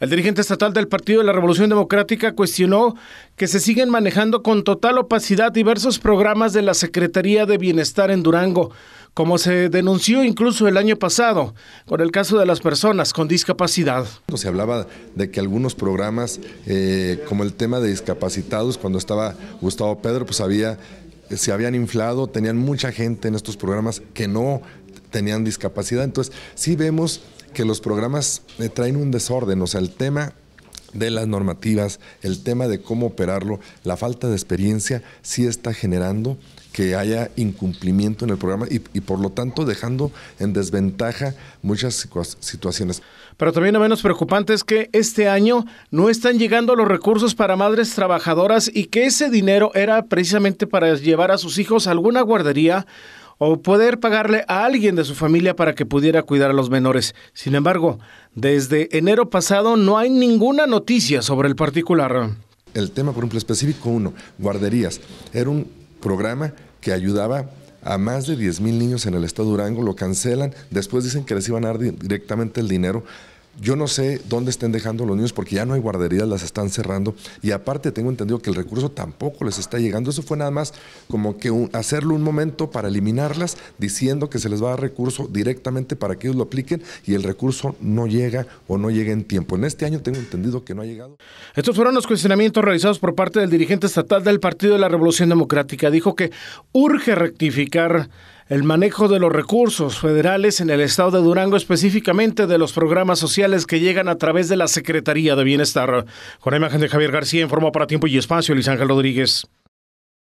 El dirigente estatal del Partido de la Revolución Democrática cuestionó que se siguen manejando con total opacidad diversos programas de la Secretaría de Bienestar en Durango, como se denunció incluso el año pasado con el caso de las personas con discapacidad. Se hablaba de que algunos programas, eh, como el tema de discapacitados, cuando estaba Gustavo Pedro, pues había se habían inflado, tenían mucha gente en estos programas que no tenían discapacidad. Entonces, sí vemos que los programas eh, traen un desorden, o sea, el tema de las normativas, el tema de cómo operarlo, la falta de experiencia sí está generando que haya incumplimiento en el programa y, y, por lo tanto dejando en desventaja muchas situaciones. Pero también lo menos preocupante es que este año no están llegando los recursos para madres trabajadoras y que ese dinero era precisamente para llevar a sus hijos a alguna guardería o poder pagarle a alguien de su familia para que pudiera cuidar a los menores. Sin embargo, desde enero pasado no hay ninguna noticia sobre el particular. El tema, por ejemplo, específico uno, guarderías. Era un programa que ayudaba a más de 10 mil niños en el estado de Durango, lo cancelan, después dicen que les iban a dar directamente el dinero yo no sé dónde estén dejando los niños porque ya no hay guarderías, las están cerrando y aparte tengo entendido que el recurso tampoco les está llegando. Eso fue nada más como que hacerlo un momento para eliminarlas diciendo que se les va a dar recurso directamente para que ellos lo apliquen y el recurso no llega o no llega en tiempo. En este año tengo entendido que no ha llegado. Estos fueron los cuestionamientos realizados por parte del dirigente estatal del Partido de la Revolución Democrática. Dijo que urge rectificar el manejo de los recursos federales en el estado de Durango, específicamente de los programas sociales que llegan a través de la Secretaría de Bienestar. Con la imagen de Javier García, informó para Tiempo y Espacio Luis Ángel Rodríguez.